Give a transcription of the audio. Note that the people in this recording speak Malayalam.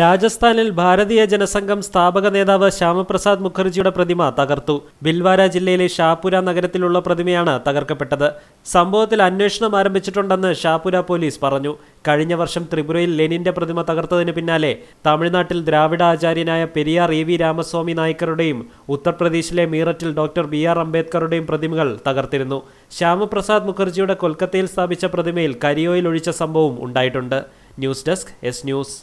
രാജസ്ഥാനിൽ ഭാരതീയ ജനസംഘം സ്ഥാപക നേതാവ് ശ്യാമപ്രസാദ് മുഖർജിയുടെ പ്രതിമ തകർത്തു ബിൽവാര ജില്ലയിലെ ഷാപുര നഗരത്തിലുള്ള പ്രതിമയാണ് തകർക്കപ്പെട്ടത് സംഭവത്തിൽ അന്വേഷണം ആരംഭിച്ചിട്ടുണ്ടെന്ന് ഷാപുര പോലീസ് പറഞ്ഞു കഴിഞ്ഞ വർഷം ത്രിപുരയിൽ ലെനിന്റെ പ്രതിമ തകർത്തതിന് പിന്നാലെ തമിഴ്നാട്ടിൽ ദ്രാവിഡ ആചാര്യനായ പെരിയാർ എ വി രാമസ്വാമി നായ്ക്കറുടെയും ഉത്തർപ്രദേശിലെ മീററ്റിൽ ഡോക്ടർ ബി ആർ അംബേദ്കറുടെയും പ്രതിമകൾ തകർത്തിരുന്നു ശ്യാമപ്രസാദ് മുഖർജിയുടെ കൊൽക്കത്തയിൽ സ്ഥാപിച്ച പ്രതിമയിൽ കരിയോയിൽ ഒഴിച്ച സംഭവം ഉണ്ടായിട്ടുണ്ട് ന്യൂസ് ഡെസ്ക് എസ് ന്യൂസ്